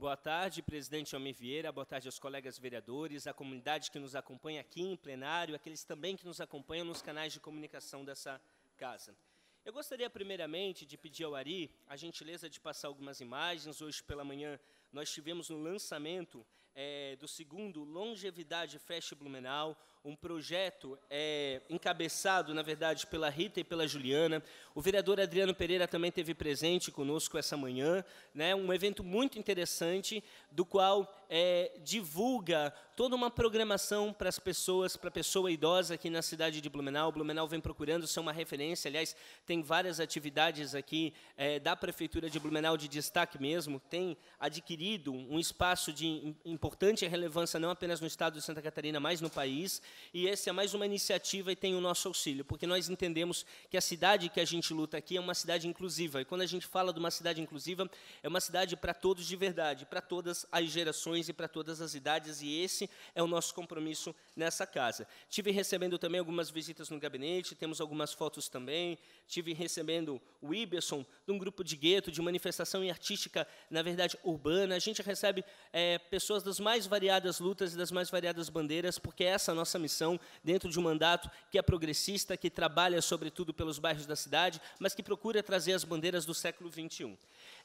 Boa tarde, presidente Homem Vieira. Boa tarde aos colegas vereadores, à comunidade que nos acompanha aqui em plenário, aqueles também que nos acompanham nos canais de comunicação dessa casa. Eu gostaria, primeiramente, de pedir ao Ari a gentileza de passar algumas imagens. Hoje pela manhã nós tivemos no lançamento é, do segundo Longevidade Fest Blumenau, um projeto é, encabeçado, na verdade, pela Rita e pela Juliana. O vereador Adriano Pereira também teve presente conosco essa manhã, né? Um evento muito interessante do qual é, divulga toda uma programação para as pessoas, para a pessoa idosa aqui na cidade de Blumenau. Blumenau vem procurando ser é uma referência. Aliás, tem várias atividades aqui é, da prefeitura de Blumenau de destaque mesmo. Tem adquirido um espaço de importante relevância não apenas no estado de Santa Catarina, mas no país. E essa é mais uma iniciativa e tem o nosso auxílio, porque nós entendemos que a cidade que a gente luta aqui é uma cidade inclusiva. E quando a gente fala de uma cidade inclusiva, é uma cidade para todos de verdade, para todas as gerações e para todas as idades. E esse é o nosso compromisso nessa casa. Tive recebendo também algumas visitas no gabinete, temos algumas fotos também. Tive recebendo o Iberson, de um grupo de gueto, de manifestação artística, na verdade, urbana. A gente recebe é, pessoas das mais variadas lutas e das mais variadas bandeiras, porque essa é a nossa nossa missão dentro de um mandato que é progressista, que trabalha sobretudo pelos bairros da cidade, mas que procura trazer as bandeiras do século XXI.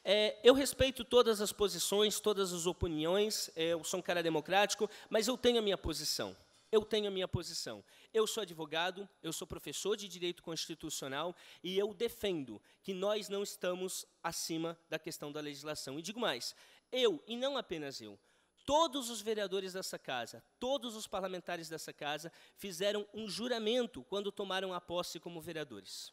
É, eu respeito todas as posições, todas as opiniões, é, eu sou um cara democrático, mas eu tenho a minha posição. Eu tenho a minha posição. Eu sou advogado, eu sou professor de direito constitucional e eu defendo que nós não estamos acima da questão da legislação. E digo mais, eu, e não apenas eu, Todos os vereadores dessa casa, todos os parlamentares dessa casa fizeram um juramento quando tomaram a posse como vereadores.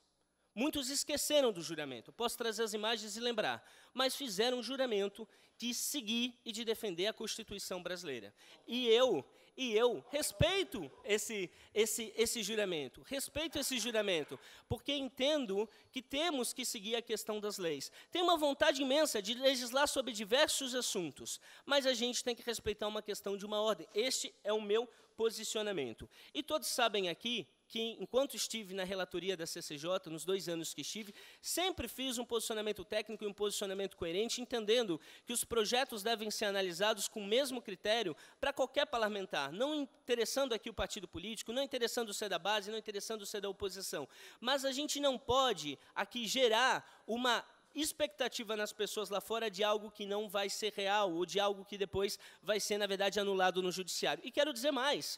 Muitos esqueceram do juramento. Posso trazer as imagens e lembrar. Mas fizeram um juramento de seguir e de defender a Constituição brasileira. E eu, e eu respeito esse, esse, esse juramento. Respeito esse juramento, porque entendo que temos que seguir a questão das leis. Tem uma vontade imensa de legislar sobre diversos assuntos, mas a gente tem que respeitar uma questão de uma ordem. Este é o meu posicionamento. E todos sabem aqui que, enquanto estive na relatoria da CCJ, nos dois anos que estive, sempre fiz um posicionamento técnico e um posicionamento coerente, entendendo que os projetos devem ser analisados com o mesmo critério para qualquer parlamentar, não interessando aqui o partido político, não interessando ser da base, não interessando ser da oposição. Mas a gente não pode aqui gerar uma expectativa nas pessoas lá fora de algo que não vai ser real ou de algo que depois vai ser, na verdade, anulado no judiciário. E quero dizer mais: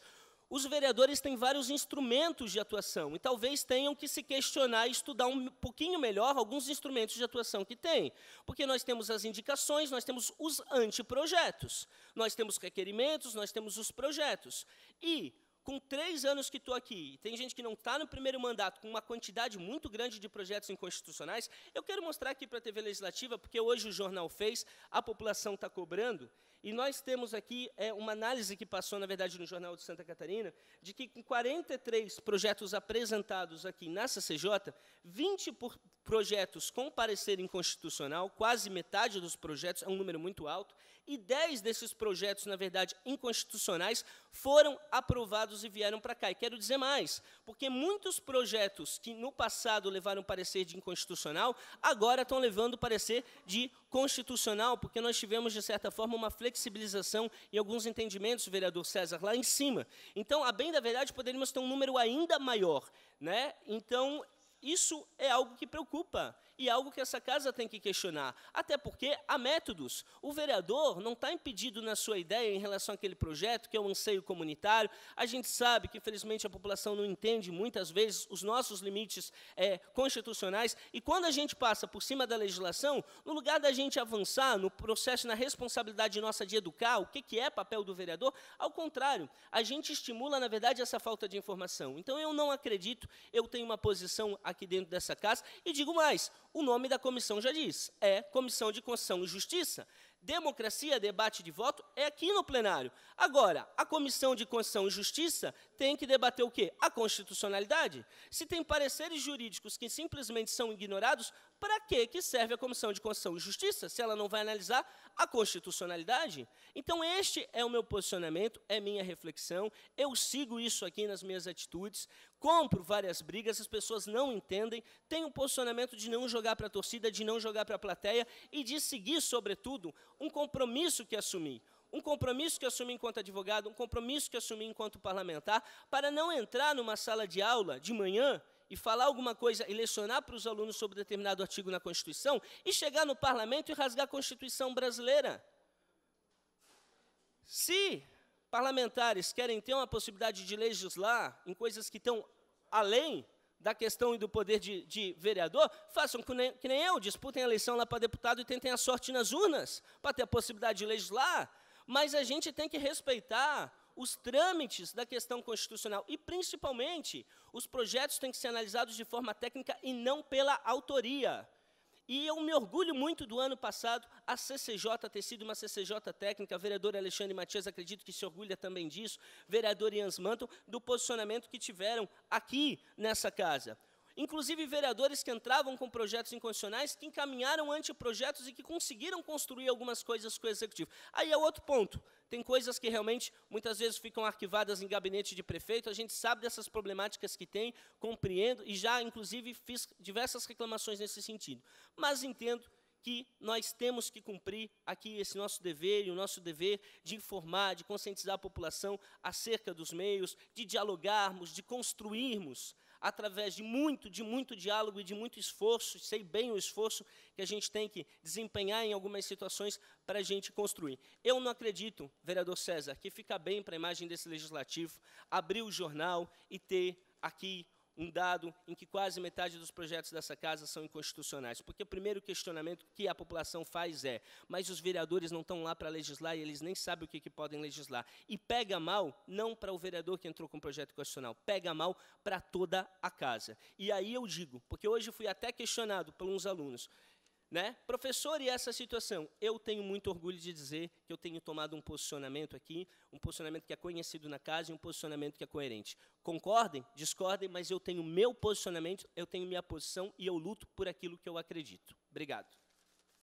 os vereadores têm vários instrumentos de atuação e talvez tenham que se questionar e estudar um pouquinho melhor alguns instrumentos de atuação que têm. Porque nós temos as indicações, nós temos os anteprojetos, nós temos requerimentos, nós temos os projetos. E com três anos que estou aqui, tem gente que não está no primeiro mandato, com uma quantidade muito grande de projetos inconstitucionais, eu quero mostrar aqui para a TV Legislativa, porque hoje o jornal fez, a população está cobrando, e nós temos aqui é, uma análise que passou, na verdade, no Jornal de Santa Catarina, de que com 43 projetos apresentados aqui na CCJ, 20 projetos com parecer inconstitucional, quase metade dos projetos, é um número muito alto, e dez desses projetos, na verdade, inconstitucionais, foram aprovados e vieram para cá. E quero dizer mais, porque muitos projetos que no passado levaram parecer de inconstitucional, agora estão levando parecer de constitucional, porque nós tivemos, de certa forma, uma flexibilização em alguns entendimentos, vereador César, lá em cima. Então, a bem da verdade, poderíamos ter um número ainda maior. Né? Então, isso é algo que preocupa e algo que essa casa tem que questionar. Até porque há métodos. O vereador não está impedido na sua ideia em relação àquele projeto, que é um anseio comunitário. A gente sabe que, infelizmente, a população não entende muitas vezes os nossos limites é, constitucionais. E quando a gente passa por cima da legislação, no lugar da gente avançar no processo, na responsabilidade nossa de educar, o que, que é papel do vereador, ao contrário, a gente estimula, na verdade, essa falta de informação. Então, eu não acredito, eu tenho uma posição aqui aqui dentro dessa casa. E digo mais: o nome da comissão já diz, é Comissão de Constituição e Justiça. Democracia, debate de voto é aqui no plenário. Agora, a Comissão de Constituição e Justiça tem que debater o quê? A constitucionalidade. Se tem pareceres jurídicos que simplesmente são ignorados, para que que serve a Comissão de Constituição e Justiça se ela não vai analisar a constitucionalidade? Então este é o meu posicionamento, é minha reflexão. Eu sigo isso aqui nas minhas atitudes, compro várias brigas, as pessoas não entendem, tenho um posicionamento de não jogar para a torcida, de não jogar para a plateia e de seguir, sobretudo, um compromisso que assumi, um compromisso que assumi enquanto advogado, um compromisso que assumi enquanto parlamentar, para não entrar numa sala de aula de manhã e falar alguma coisa e lecionar para os alunos sobre determinado artigo na Constituição e chegar no parlamento e rasgar a Constituição brasileira. Se parlamentares querem ter uma possibilidade de legislar em coisas que estão além da questão e do poder de, de vereador, façam que nem, que nem eu, disputem a eleição lá para deputado e tentem a sorte nas urnas, para ter a possibilidade de legislar. Mas a gente tem que respeitar os trâmites da questão constitucional e, principalmente, os projetos têm que ser analisados de forma técnica e não pela autoria. E eu me orgulho muito do ano passado a CCJ ter sido uma CCJ técnica, vereador Alexandre Matias, acredito que se orgulha também disso, vereador Ians Manton, do posicionamento que tiveram aqui nessa casa inclusive vereadores que entravam com projetos incondicionais que encaminharam anteprojetos e que conseguiram construir algumas coisas com o executivo. Aí é outro ponto. Tem coisas que realmente muitas vezes ficam arquivadas em gabinete de prefeito, a gente sabe dessas problemáticas que tem, compreendo e já, inclusive, fiz diversas reclamações nesse sentido. Mas entendo que nós temos que cumprir aqui esse nosso dever e o nosso dever de informar, de conscientizar a população acerca dos meios, de dialogarmos, de construirmos através de muito, de muito diálogo e de muito esforço, sei bem o esforço que a gente tem que desempenhar em algumas situações para a gente construir. Eu não acredito, vereador César, que fica bem para a imagem desse legislativo abrir o jornal e ter aqui um dado em que quase metade dos projetos dessa casa são inconstitucionais. Porque o primeiro questionamento que a população faz é: mas os vereadores não estão lá para legislar e eles nem sabem o que, que podem legislar. E pega mal não para o vereador que entrou com o projeto constitucional, pega mal para toda a casa. E aí eu digo, porque hoje fui até questionado por uns alunos. Né? Professor, e essa situação? Eu tenho muito orgulho de dizer que eu tenho tomado um posicionamento aqui, um posicionamento que é conhecido na casa e um posicionamento que é coerente. Concordem, discordem, mas eu tenho meu posicionamento, eu tenho minha posição e eu luto por aquilo que eu acredito. Obrigado.